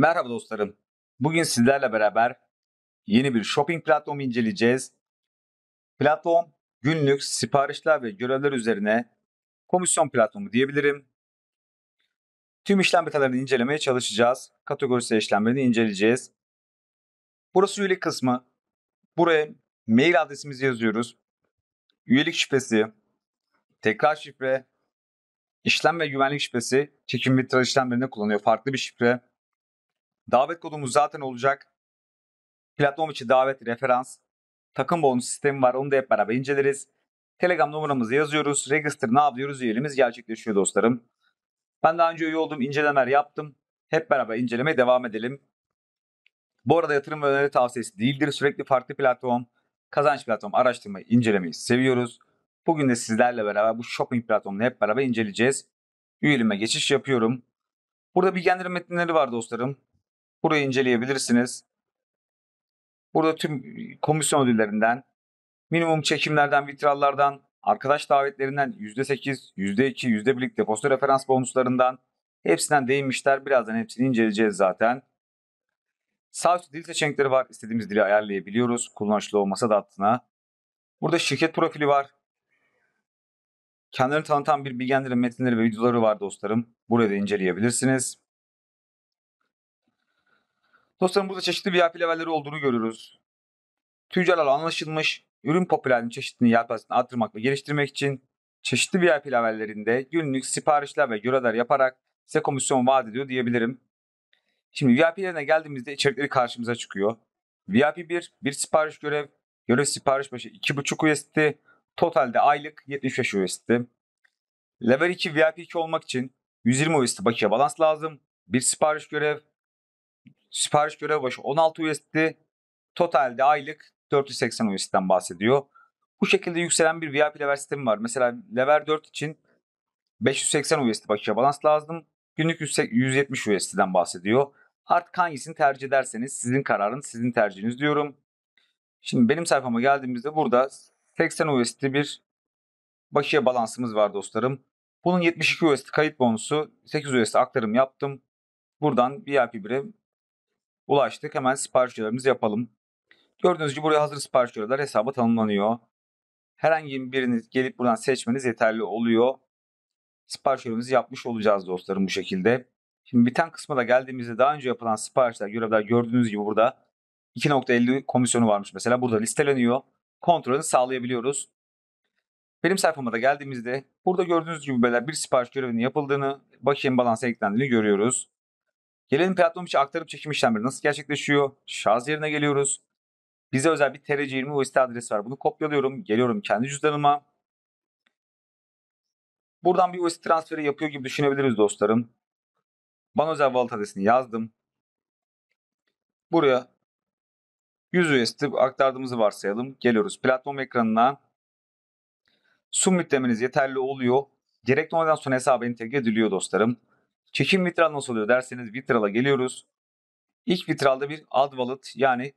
Merhaba dostlarım. Bugün sizlerle beraber yeni bir shopping platformu inceleyeceğiz. Platform günlük siparişler ve görevler üzerine komisyon platformu diyebilirim. Tüm işlem betalarını incelemeye çalışacağız. Kategorisi işlemlerini inceleyeceğiz. Burası üyelik kısmı. Buraya mail adresimizi yazıyoruz. Üyelik şifresi, tekrar şifre, işlem ve güvenlik şifresi çekim vitral işlemlerinde kullanıyor. Farklı bir şifre. Davet kodumuz zaten olacak. Platform için davet referans. Takım bonus sistemi var. Onu da hep beraber inceleriz. Telegram numaramızı yazıyoruz. Register ne yapıyoruz? Üyeliğimiz gerçekleşiyor dostlarım. Ben daha önce üye oldum. incelemeler yaptım. Hep beraber incelemeye devam edelim. Bu arada yatırım ve öneri tavsiyesi değildir. Sürekli farklı platform, kazanç platform araştırmayı, incelemeyi seviyoruz. Bugün de sizlerle beraber bu shopping platformunu hep beraber inceleyeceğiz. Üyelime geçiş yapıyorum. Burada bilgilendirme metinleri var dostlarım. Burayı inceleyebilirsiniz. Burada tüm komisyon ödüllerinden, minimum çekimlerden, vitrallardan, arkadaş davetlerinden %8, %2, %1'lik depozito referans bonuslarından hepsinden değinmişler. Birazdan hepsini inceleyeceğiz zaten. Sağ üstte dil seçenekleri var. İstediğimiz dili ayarlayabiliyoruz. Kullanışlı olmasa da altına. Burada şirket profili var. Kendilerini tanıtan bir bilgilendirme metinleri ve videoları var dostlarım. Burada inceleyebilirsiniz. Dostlarım burada çeşitli VIP levelleri olduğunu görüyoruz. Tüccarlar anlaşılmış ürün popülerliğinin çeşitliliğini yelpazesini arttırmak ve geliştirmek için çeşitli VIP levellerinde günlük siparişler ve göreler yaparak size komisyon vaat ediyor diyebilirim. Şimdi VIP'lerine geldiğimizde içerikleri karşımıza çıkıyor. VIP 1, bir sipariş görev, görev sipariş başı 2.5 USD, totalde aylık 75 USD. Level 2 VIP 2 olmak için 120 USD bakiye balans lazım. Bir sipariş görev, Sipariş görev başı 16 USD. Totalde aylık 480 USD'den bahsediyor. Bu şekilde yükselen bir VIP level sistemi var. Mesela level 4 için 580 USD bakışa balans lazım. Günlük 170 USD'den bahsediyor. Artık hangisini tercih ederseniz sizin kararınız, sizin tercihiniz diyorum. Şimdi benim sayfama geldiğimizde burada 80 USD bir başıya balansımız var dostlarım. Bunun 72 USD kayıt bonusu, 8 USD aktarım yaptım. Buradan VIP 1'e ulaştık. Hemen siparişlerimizi yapalım. Gördüğünüz gibi buraya hazır siparişler hesabı tanımlanıyor. Herhangi biriniz gelip buradan seçmeniz yeterli oluyor. Siparişlerimizi yapmış olacağız dostlarım bu şekilde. Şimdi biten kısmı da geldiğimizde daha önce yapılan siparişler, görevler gördüğünüz gibi burada 2.50 komisyonu varmış mesela. Burada listeleniyor. Kontrolünü sağlayabiliyoruz. Benim sayfama da geldiğimizde burada gördüğünüz gibi böyle bir sipariş görevinin yapıldığını, bakiyem balans eklendiğini görüyoruz. Gelelim platform içi aktarım çekim işlemleri nasıl gerçekleşiyor? Şarj yerine geliyoruz. Bize özel bir TRC20 OST adresi var. Bunu kopyalıyorum. Geliyorum kendi cüzdanıma. Buradan bir OST transferi yapıyor gibi düşünebiliriz dostlarım. Bana özel wallet adresini yazdım. Buraya 100 USD aktardığımızı varsayalım. Geliyoruz platform ekranına. Submit demeniz yeterli oluyor. Direkt ondan sonra hesaba entegre ediliyor dostlarım. Çekim vitral nasıl oluyor derseniz vitrala geliyoruz. İlk vitralda bir ad wallet yani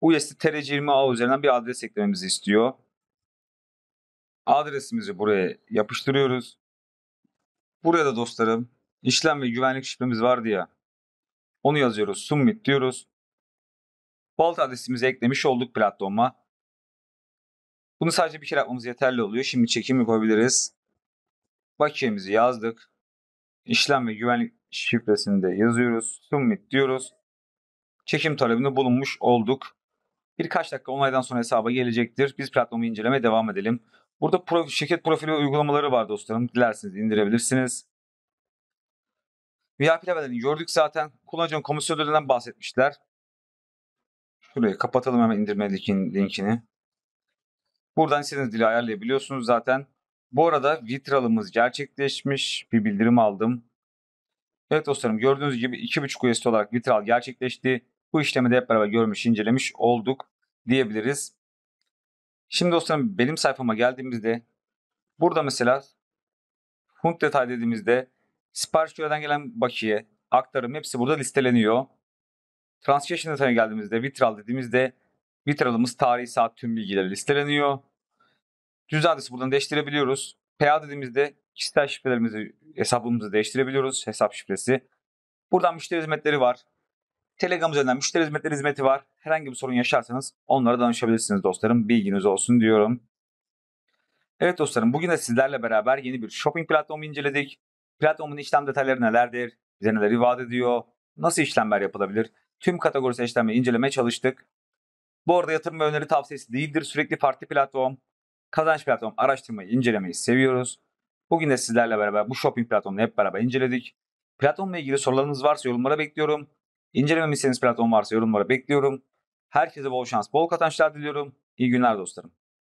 USD TR20A üzerinden bir adres eklememizi istiyor. Adresimizi buraya yapıştırıyoruz. Buraya da dostlarım işlem ve güvenlik şifremiz vardı ya. Onu yazıyoruz. Submit diyoruz. Vault adresimizi eklemiş olduk platforma. Bunu sadece bir kere yapmamız yeterli oluyor. Şimdi çekim yapabiliriz. Bakiyemizi yazdık işlem ve güvenlik şifresini de yazıyoruz. Submit diyoruz. Çekim talebinde bulunmuş olduk. Birkaç dakika onaydan sonra hesaba gelecektir. Biz platformu incelemeye devam edelim. Burada pro şirket profili uygulamaları var dostlarım. Dilerseniz indirebilirsiniz. VIP level'ini gördük zaten. Kullanıcının komisyon ödülünden bahsetmişler. Şurayı kapatalım hemen indirme linkini. Buradan istediğiniz dili ayarlayabiliyorsunuz zaten. Bu arada vitralımız gerçekleşmiş. Bir bildirim aldım. Evet dostlarım gördüğünüz gibi 2.5 USD olarak vitral gerçekleşti. Bu işlemi de hep beraber görmüş, incelemiş olduk diyebiliriz. Şimdi dostlarım benim sayfama geldiğimizde burada mesela hunt detay dediğimizde siparişçilerden gelen bakiye, aktarım hepsi burada listeleniyor. Transaction detayına geldiğimizde vitral dediğimizde vitralımız tarihi saat tüm bilgileri listeleniyor. Cüzdan adresi buradan değiştirebiliyoruz. PA dediğimizde kişisel şifrelerimizi, hesabımızı değiştirebiliyoruz. Hesap şifresi. Buradan müşteri hizmetleri var. Telegram üzerinden müşteri hizmetleri hizmeti var. Herhangi bir sorun yaşarsanız onlara danışabilirsiniz dostlarım. Bilginiz olsun diyorum. Evet dostlarım bugün de sizlerle beraber yeni bir shopping platformu inceledik. Platformun işlem detayları nelerdir? Bize neler vaat ediyor? Nasıl işlemler yapılabilir? Tüm kategorisi işlemleri incelemeye çalıştık. Bu arada yatırım ve öneri tavsiyesi değildir. Sürekli farklı platform, Kazanç platformu araştırmayı, incelemeyi seviyoruz. Bugün de sizlerle beraber bu shopping platformunu hep beraber inceledik. Platformla ilgili sorularınız varsa yorumlara bekliyorum. İncelememişseniz platform varsa yorumlara bekliyorum. Herkese bol şans, bol kazançlar diliyorum. İyi günler dostlarım.